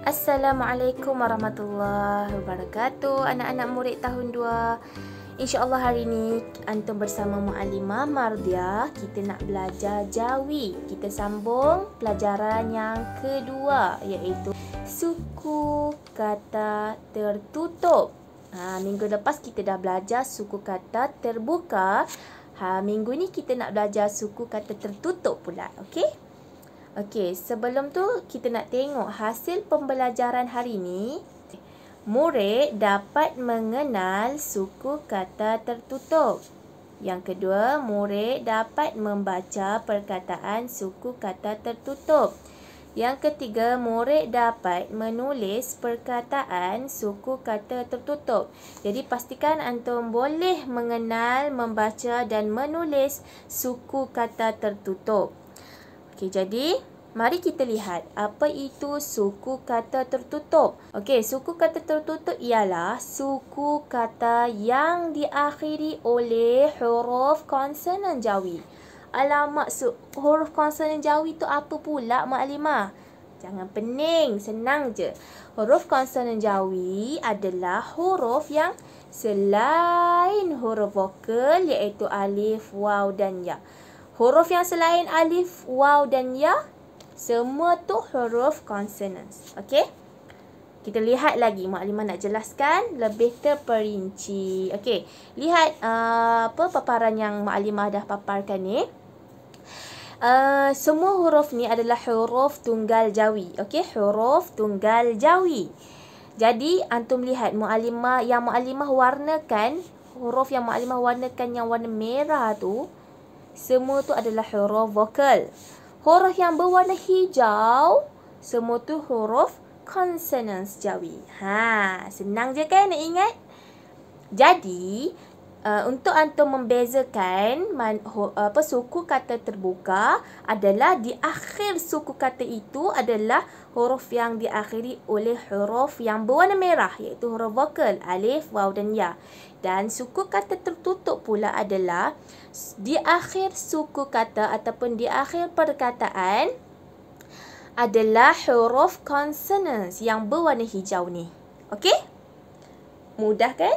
Assalamualaikum warahmatullahi wabarakatuh Anak-anak murid tahun 2 InsyaAllah hari ini Antum bersama Mu'alima Mardia Kita nak belajar Jawi Kita sambung pelajaran yang kedua Iaitu Suku kata tertutup ha, Minggu lepas kita dah belajar suku kata terbuka ha, Minggu ni kita nak belajar suku kata tertutup pula Okey Okey, sebelum tu kita nak tengok hasil pembelajaran hari ni. Murid dapat mengenal suku kata tertutup. Yang kedua, murid dapat membaca perkataan suku kata tertutup. Yang ketiga, murid dapat menulis perkataan suku kata tertutup. Jadi pastikan antum boleh mengenal, membaca dan menulis suku kata tertutup. Okey, jadi mari kita lihat apa itu suku kata tertutup. Okey, suku kata tertutup ialah suku kata yang diakhiri oleh huruf konsonan jawi. Alamak, su- huruf konsonan jawi tu apa pula, Mak Alimah? Jangan pening, senang je. Huruf konsonan jawi adalah huruf yang selain huruf vokal iaitu alif, waw dan ya. Huruf yang selain alif, waw dan ya Semua tu huruf consonants Okay Kita lihat lagi Mak nak jelaskan Lebih terperinci Okay Lihat uh, apa paparan yang Mak dah paparkan ni Uh, semua huruf ni adalah huruf tunggal jawi Okey, huruf tunggal jawi Jadi, antum lihat mu'alimah Yang mu'alimah warnakan Huruf yang mu'alimah warnakan yang warna merah tu semua tu adalah huruf vokal. Huruf yang berwarna hijau, semua tu huruf consonants jawi. Ha, senang je kan nak ingat? Jadi, Uh, untuk antum membezakan man, ho, apa suku kata terbuka adalah di akhir suku kata itu adalah huruf yang diakhiri oleh huruf yang berwarna merah iaitu huruf vokal alif waw dan ya dan suku kata tertutup pula adalah di akhir suku kata ataupun di akhir perkataan adalah huruf consonants yang berwarna hijau ni okey mudah kan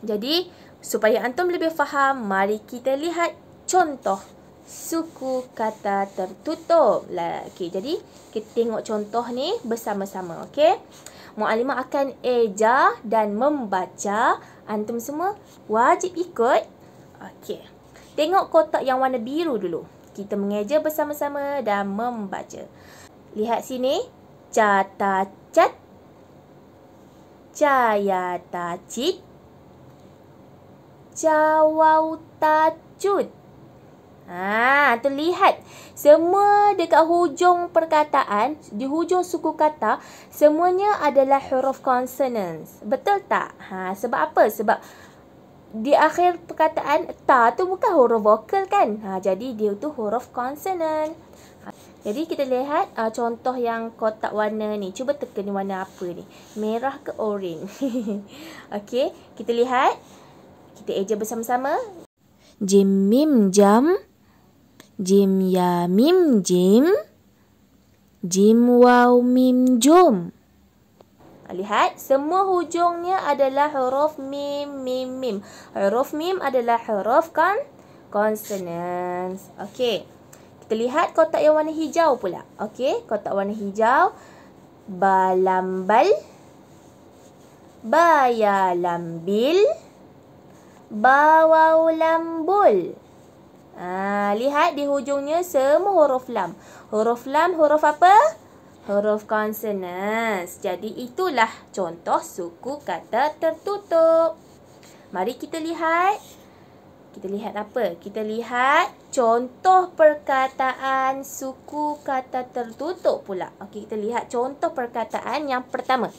jadi Supaya antum lebih faham, mari kita lihat contoh suku kata tertutup. Lah, okey, jadi kita tengok contoh ni bersama-sama, okey? Muallimah akan eja dan membaca. Antum semua wajib ikut. Okey. Tengok kotak yang warna biru dulu. Kita mengeja bersama-sama dan membaca. Lihat sini. Cata cat. Caya tacit cawau tacut. Ha, tu lihat. Semua dekat hujung perkataan, di hujung suku kata, semuanya adalah huruf consonants. Betul tak? Ha, sebab apa? Sebab di akhir perkataan ta tu bukan huruf vokal kan? Ha, jadi dia tu huruf consonant. Ha, jadi kita lihat uh, contoh yang kotak warna ni. Cuba teka ni warna apa ni. Merah ke orange? Okey, kita lihat kita eja bersama-sama. Jim mim jam. Jim ya mim jim. Jim waw mim jum. Lihat, semua hujungnya adalah huruf mim, mim, mim. Huruf mim adalah huruf kan? Consonants. Okey. Kita lihat kotak yang warna hijau pula. Okey, kotak warna hijau. Balambal. Bayalambil. Bayalambil. Bawau lam bul. Ha, lihat di hujungnya semua huruf lam. Huruf lam huruf apa? Huruf konsonans. Jadi itulah contoh suku kata tertutup. Mari kita lihat. Kita lihat apa? Kita lihat contoh perkataan suku kata tertutup pula. Okey, kita lihat contoh perkataan yang pertama.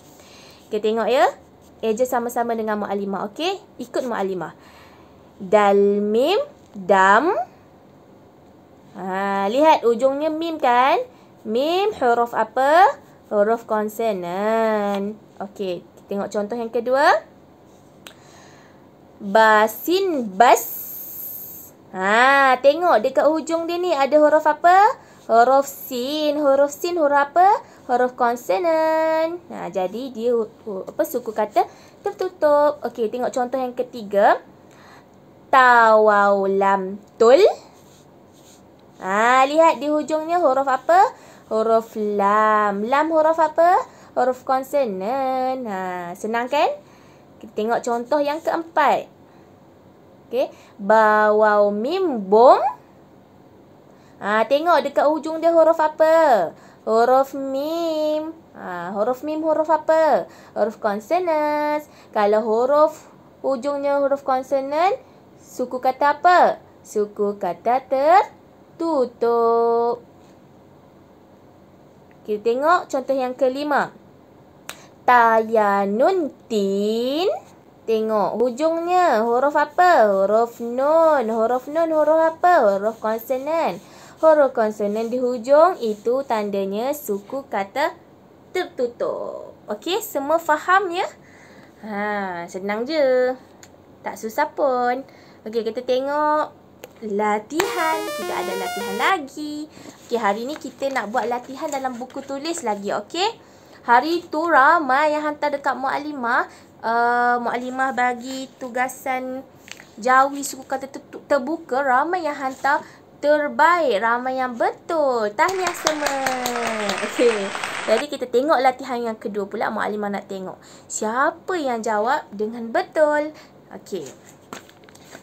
Kita tengok ya. Eja sama-sama dengan Mu'alimah, okey? Ikut Mu'alimah. Dal, mim, dam. Ha, lihat, ujungnya mim kan? Mim, huruf apa? Huruf konsonan. Okey, tengok contoh yang kedua. Basin, bas. Ha, tengok dekat ujung dia ni ada huruf apa? Apa? Huruf sin. Huruf sin huruf apa? Huruf konsonan. Nah, ha, jadi dia apa suku kata tertutup. Okey, tengok contoh yang ketiga. Tawawlam tul. Ah, lihat di hujungnya huruf apa? Huruf lam. Lam huruf apa? Huruf konsonan. Ha, senang kan? Kita tengok contoh yang keempat. Okey. Bawau mim bom. Ha, tengok dekat ujung dia huruf apa? Huruf mim. Ha, huruf mim huruf apa? Huruf consonant. Kalau huruf ujungnya huruf consonant, suku kata apa? Suku kata tertutup. Kita tengok contoh yang kelima. tayanun tin Tengok hujungnya huruf apa? Huruf nun. Huruf nun huruf apa? Huruf consonant huruf konsonan di hujung itu tandanya suku kata tertutup. Okey, semua faham ya? Ha, senang je. Tak susah pun. Okey, kita tengok latihan. Kita ada latihan lagi. Okey, hari ni kita nak buat latihan dalam buku tulis lagi, okey? Hari tu ramai yang hantar dekat Mu'alimah. Uh, Mu'alimah bagi tugasan jawi suku kata terbuka. Ramai yang hantar terbaik ramai yang betul tahniah semua okey jadi kita tengok latihan yang kedua pula mak alimah nak tengok siapa yang jawab dengan betul okey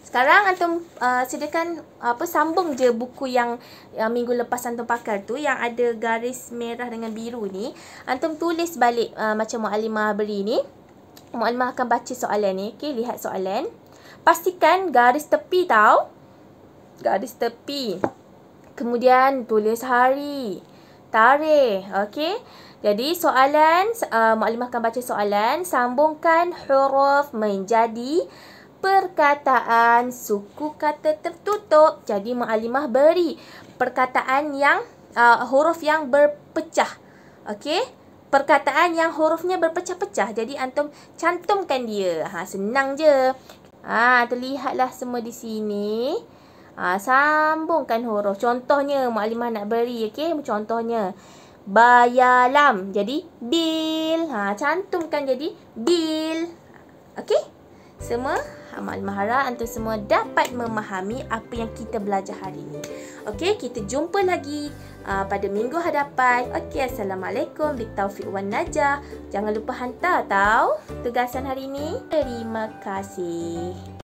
sekarang antum uh, sediakan apa sambung je buku yang yang uh, minggu lepas antum pakar tu yang ada garis merah dengan biru ni antum tulis balik uh, macam mak alimah beri ni mak alimah akan baca soalan ni okey lihat soalan pastikan garis tepi tau garis tepi. Kemudian tulis hari, tarikh, okey? Jadi soalan uh, maklumah akan baca soalan, sambungkan huruf menjadi perkataan suku kata tertutup. Jadi maklumah beri perkataan yang uh, huruf yang berpecah. Okey? Perkataan yang hurufnya berpecah-pecah. Jadi antum cantumkan dia. Ha senang je. Ha terlihatlah semua di sini ha, sambungkan huruf. Contohnya, Mak Limah nak beri, okay Contohnya, bayalam. Jadi, bil. Ha, cantumkan jadi bil. Okey? Semua, ha, Mak Limah harap antara semua dapat memahami apa yang kita belajar hari ini. Okey, kita jumpa lagi uh, pada minggu hadapan. okay Assalamualaikum. Di Taufiq Wan Najah. Jangan lupa hantar tau tugasan hari ini. Terima kasih.